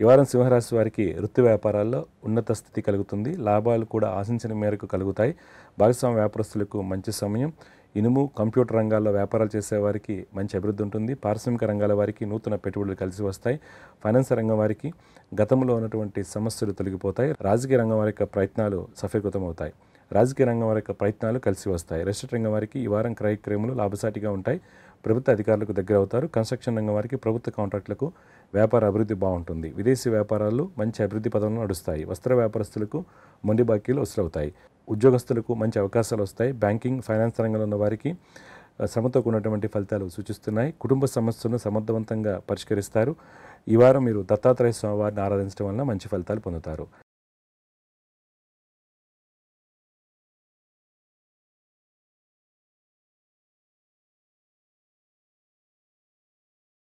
ఈ వారం సింహరాశి వారికి వృత్తి వ్యాపారాల్లో ఉన్నత స్థితి కలుగుతుంది లాభాలు కూడా ఆశించిన మేరకు కలుగుతాయి భాగస్వామ్య వ్యాపారస్తులకు మంచి సమయం ఇనుము కంప్యూటర్ రంగాల్లో వ్యాపారాలు చేసేవారికి మంచి అభివృద్ధి ఉంటుంది పారిశ్రామిక రంగాల వారికి నూతన పెట్టుబడులు కలిసి వస్తాయి ఫైనాన్స్ రంగం వారికి గతంలో ఉన్నటువంటి సమస్యలు తొలగిపోతాయి రాజకీయ రంగం వారి యొక్క ప్రయత్నాలు సఫీకృతం అవుతాయి రాజకీయ రంగం వారి యొక్క ప్రయత్నాలు కలిసి వస్తాయి రెస్టెడ్ రంగం వారికి ఈ వారం క్రయక్రయములు లాభసాటిగా ఉంటాయి ప్రభుత్వ అధికారులకు దగ్గర అవుతారు కన్స్ట్రక్షన్ రంగం వారికి ప్రభుత్వ కాంట్రాక్టులకు వ్యాపార అభివృద్ధి బాగుంటుంది విదేశీ వ్యాపారాలు మంచి అభివృద్ధి పదంలో నడుస్తాయి వస్త్ర వ్యాపారస్తులకు మొండి బాకీలు వసూలవుతాయి ఉద్యోగస్తులకు మంచి అవకాశాలు వస్తాయి బ్యాంకింగ్ ఫైనాన్స్ రంగంలో ఉన్న వారికి శ్రమతో కూడినటువంటి ఫలితాలు సూచిస్తున్నాయి కుటుంబ సమస్యలను సమర్థవంతంగా పరిష్కరిస్తారు ఈ వారం మీరు దత్తాత్రేయ స్వామివారిని ఆరాధించడం వలన మంచి ఫలితాలు పొందుతారు